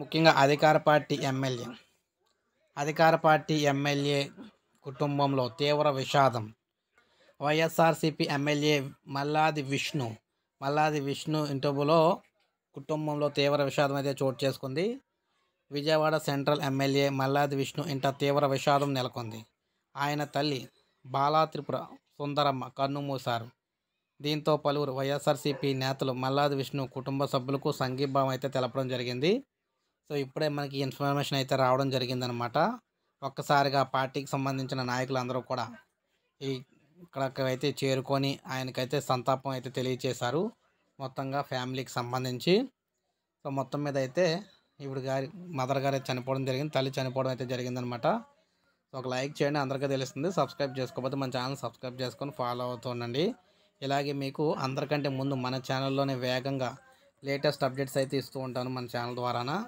ముఖ్యంగా అధికార party MLA అధికార పార్టీ ఎమ్మెల్యే కుటుంబంలో తీవ్ర విషాదం వైఎస్ఆర్సిపి ఎమ్మెల్యే మల్లాది విష్ణు మల్లాది విష్ణు ఇంటర్వ్యూలో కుటుంబంలో తీవ్ర విషాదం అయితే చోటు చేసుకుంది విజయవాడ సెంట్రల్ ఎమ్మెల్యే మల్లాది విష్ణు ఇంట తీవ్ర విషాదం నెలకొంది ఆయన తల్లి బాలా త్రిపుర సుందరమ్మ కన్నుమూశారు దీంతో పలువురు వైఎస్ఆర్సీపీ నేతలు మల్లాది విష్ణు కుటుంబ సభ్యులకు సంఘీభావం అయితే తెలపడం జరిగింది సో ఇప్పుడే మనకి ఇన్ఫర్మేషన్ అయితే రావడం జరిగిందనమాట ఒక్కసారిగా పార్టీకి సంబంధించిన నాయకులందరూ కూడా ఈ ఇక్కడైతే చేరుకొని ఆయనకైతే సంతాపం అయితే తెలియచేశారు మొత్తంగా ఫ్యామిలీకి సంబంధించి సో మొత్తం మీద అయితే ఇప్పుడు గారి మదర్ గారు చనిపోవడం జరిగింది తల్లి చనిపోవడం అయితే జరిగిందనమాట సో ఒక లైక్ చేయండి అందరికీ తెలుస్తుంది సబ్స్క్రైబ్ చేసుకోకపోతే మన ఛానల్ సబ్స్క్రైబ్ చేసుకొని ఫాలో అవుతుండండి ఇలాగే మీకు అందరికంటే ముందు మన ఛానల్లోనే వేగంగా లేటెస్ట్ అప్డేట్స్ అయితే ఇస్తూ ఉంటాను మన ఛానల్ ద్వారానా